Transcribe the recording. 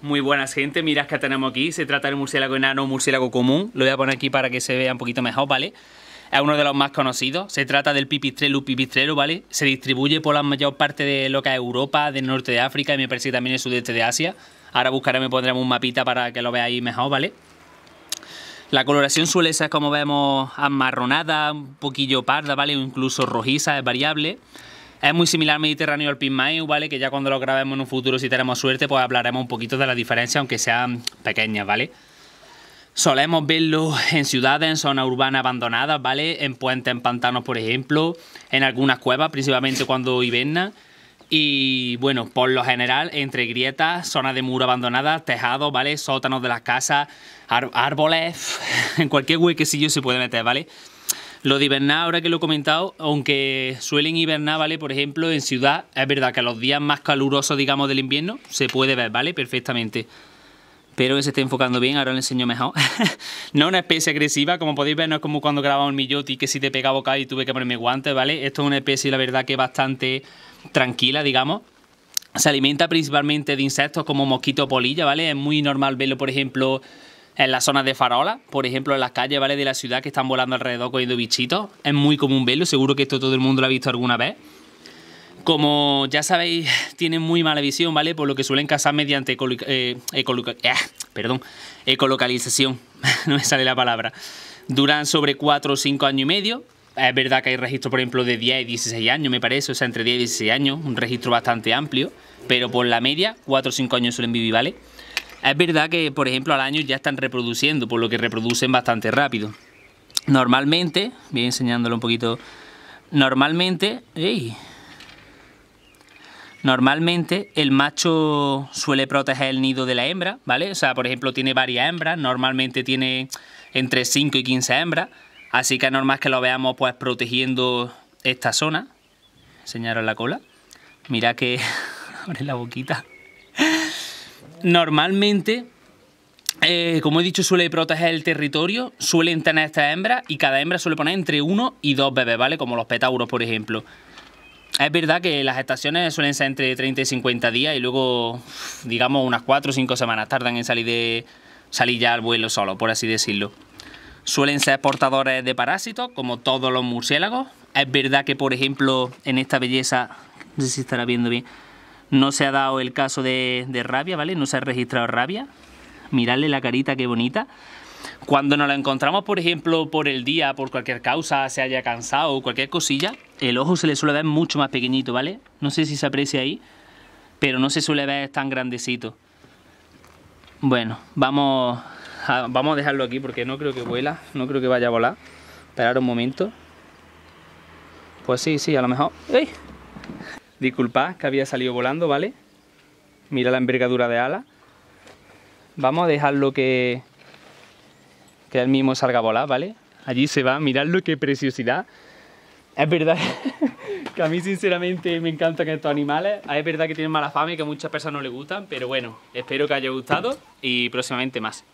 Muy buenas gente, mirad que tenemos aquí, se trata del murciélago enano, murciélago común, lo voy a poner aquí para que se vea un poquito mejor, ¿vale? Es uno de los más conocidos, se trata del pipistrelo pipistrelo, ¿vale? Se distribuye por la mayor parte de lo que es Europa, del norte de África y me parece también el sudeste de Asia. Ahora buscaré, me pondremos un mapita para que lo veáis mejor, ¿vale? La coloración suele ser, como vemos, amarronada, un poquillo parda, ¿vale? O incluso rojiza, es variable. Es muy similar al Mediterráneo al Pinmayo, ¿vale? Que ya cuando lo grabemos en un futuro, si tenemos suerte, pues hablaremos un poquito de la diferencia, aunque sean pequeñas, ¿vale? Solemos verlo en ciudades, en zonas urbanas abandonadas, ¿vale? En puentes, en pantanos, por ejemplo, en algunas cuevas, principalmente cuando hiberna. Y bueno, por lo general, entre grietas, zonas de muro abandonadas, tejados, ¿vale? Sótanos de las casas, árboles, en cualquier huequecillo se puede meter, ¿vale? Lo de hibernar, ahora que lo he comentado, aunque suelen hibernar, ¿vale? Por ejemplo, en ciudad, es verdad que a los días más calurosos, digamos, del invierno, se puede ver, ¿vale? Perfectamente. Pero que se esté enfocando bien, ahora lo enseño mejor. no una especie agresiva, como podéis ver, no es como cuando un el y que si te pegaba boca y tuve que ponerme guantes, ¿vale? Esto es una especie, la verdad, que bastante tranquila, digamos. Se alimenta principalmente de insectos como mosquito polilla, ¿vale? Es muy normal verlo, por ejemplo, en las zonas de farola, por ejemplo, en las calles ¿vale? de la ciudad que están volando alrededor cogiendo bichitos. Es muy común verlo, seguro que esto todo el mundo lo ha visto alguna vez. Como ya sabéis, tienen muy mala visión, ¿vale? Por lo que suelen cazar mediante eh, eh, ecolocalización. no me sale la palabra. Duran sobre 4 o 5 años y medio. Es verdad que hay registros, por ejemplo, de 10 y 16 años, me parece. O sea, entre 10 y 16 años, un registro bastante amplio. Pero por la media, 4 o 5 años suelen vivir, ¿vale? Es verdad que, por ejemplo, al año ya están reproduciendo, por lo que reproducen bastante rápido. Normalmente, voy enseñándolo un poquito. Normalmente, Normalmente el macho suele proteger el nido de la hembra, ¿vale? O sea, por ejemplo, tiene varias hembras, normalmente tiene entre 5 y 15 hembras, así que es normal que lo veamos pues protegiendo esta zona. Enseñaros la cola. Mira que abre la boquita. Normalmente, eh, como he dicho, suele proteger el territorio, suelen tener estas hembras y cada hembra suele poner entre uno y dos bebés, ¿vale? Como los petauros, por ejemplo. Es verdad que las estaciones suelen ser entre 30 y 50 días y luego, digamos, unas 4 o 5 semanas tardan en salir, de, salir ya al vuelo solo, por así decirlo. Suelen ser portadores de parásitos, como todos los murciélagos. Es verdad que, por ejemplo, en esta belleza, no sé si estará viendo bien, no se ha dado el caso de, rabia, ¿vale? No se ha registrado rabia. Miradle la carita, qué bonita. Cuando nos la encontramos, por ejemplo, por el día, por cualquier causa, se haya cansado o cualquier cosilla, el ojo se le suele ver mucho más pequeñito, ¿vale? No sé si se aprecia ahí, pero no se suele ver tan grandecito. Bueno, vamos a, vamos a dejarlo aquí porque no creo que vuela, no creo que vaya a volar. Esperar un momento. Pues sí, sí, a lo mejor. ¡Ey! Disculpad que había salido volando, ¿vale? Mira la envergadura de ala. Vamos a dejarlo que, que él mismo salga a volar, ¿vale? Allí se va, miradlo, qué preciosidad. Es verdad que a mí sinceramente me encantan estos animales. Es verdad que tienen mala fama y que a muchas personas no les gustan, pero bueno, espero que haya gustado y próximamente más.